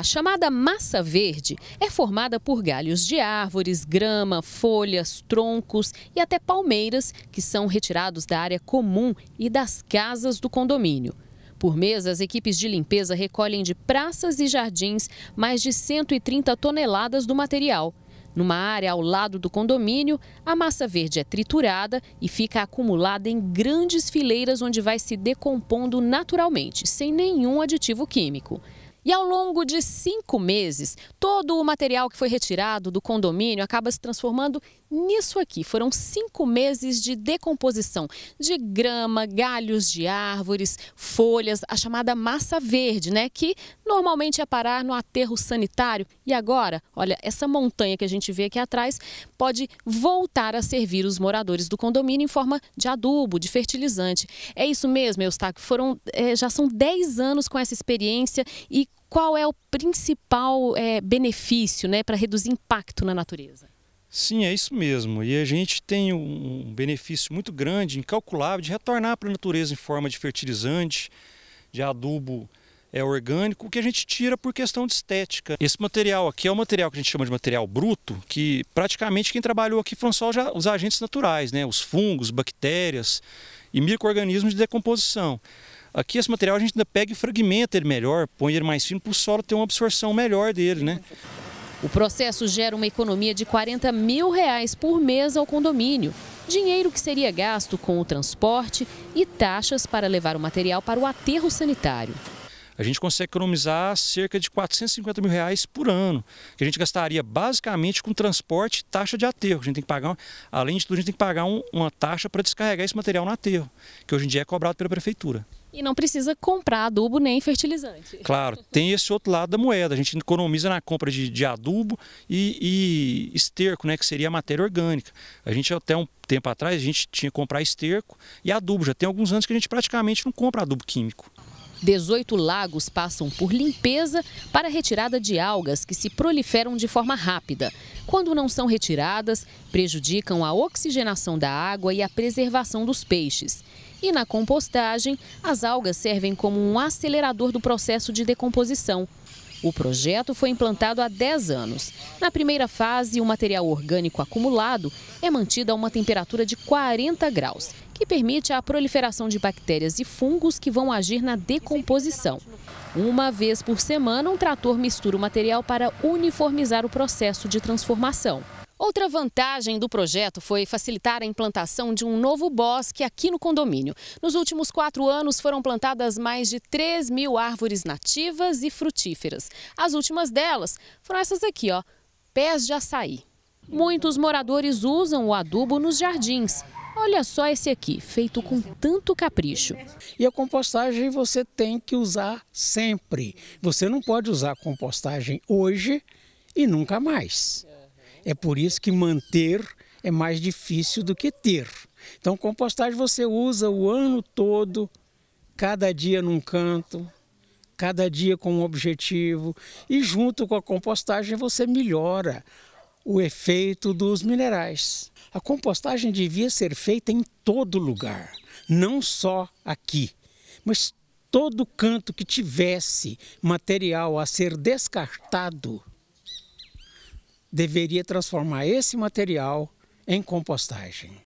A chamada massa verde é formada por galhos de árvores, grama, folhas, troncos e até palmeiras que são retirados da área comum e das casas do condomínio. Por mês, as equipes de limpeza recolhem de praças e jardins mais de 130 toneladas do material. Numa área ao lado do condomínio, a massa verde é triturada e fica acumulada em grandes fileiras onde vai se decompondo naturalmente, sem nenhum aditivo químico. E ao longo de cinco meses, todo o material que foi retirado do condomínio acaba se transformando nisso aqui. Foram cinco meses de decomposição de grama, galhos de árvores, folhas, a chamada massa verde, né? Que normalmente ia parar no aterro sanitário. E agora, olha, essa montanha que a gente vê aqui atrás pode voltar a servir os moradores do condomínio em forma de adubo, de fertilizante. É isso mesmo, Eustáquio. Foram, é, já são 10 anos com essa experiência e qual é o principal é, benefício né, para reduzir impacto na natureza? Sim, é isso mesmo. E a gente tem um benefício muito grande, incalculável, de retornar para a natureza em forma de fertilizante, de adubo é, orgânico, que a gente tira por questão de estética. Esse material aqui é o um material que a gente chama de material bruto, que praticamente quem trabalhou aqui foram só os agentes naturais, né? os fungos, bactérias e micro-organismos de decomposição. Aqui esse material a gente ainda pega e fragmenta ele melhor, põe ele mais fino para o solo ter uma absorção melhor dele, né? O processo gera uma economia de 40 mil reais por mês ao condomínio. Dinheiro que seria gasto com o transporte e taxas para levar o material para o aterro sanitário. A gente consegue economizar cerca de 450 mil reais por ano, que a gente gastaria basicamente com transporte e taxa de aterro. A gente tem que pagar, além de tudo, a gente tem que pagar um, uma taxa para descarregar esse material no aterro, que hoje em dia é cobrado pela prefeitura. E não precisa comprar adubo nem fertilizante. Claro, tem esse outro lado da moeda. A gente economiza na compra de, de adubo e, e, esterco, né, que seria a matéria orgânica. A gente até um tempo atrás a gente tinha que comprar esterco e adubo. Já tem alguns anos que a gente praticamente não compra adubo químico. 18 lagos passam por limpeza para retirada de algas que se proliferam de forma rápida. Quando não são retiradas, prejudicam a oxigenação da água e a preservação dos peixes. E na compostagem, as algas servem como um acelerador do processo de decomposição. O projeto foi implantado há 10 anos. Na primeira fase, o material orgânico acumulado é mantido a uma temperatura de 40 graus, que permite a proliferação de bactérias e fungos que vão agir na decomposição. Uma vez por semana, um trator mistura o material para uniformizar o processo de transformação. Outra vantagem do projeto foi facilitar a implantação de um novo bosque aqui no condomínio. Nos últimos quatro anos foram plantadas mais de 3 mil árvores nativas e frutíferas. As últimas delas foram essas aqui, ó, pés de açaí. Muitos moradores usam o adubo nos jardins. Olha só esse aqui, feito com tanto capricho. E a compostagem você tem que usar sempre. Você não pode usar compostagem hoje e nunca mais. É por isso que manter é mais difícil do que ter. Então, compostagem você usa o ano todo, cada dia num canto, cada dia com um objetivo, e junto com a compostagem você melhora o efeito dos minerais. A compostagem devia ser feita em todo lugar, não só aqui, mas todo canto que tivesse material a ser descartado deveria transformar esse material em compostagem.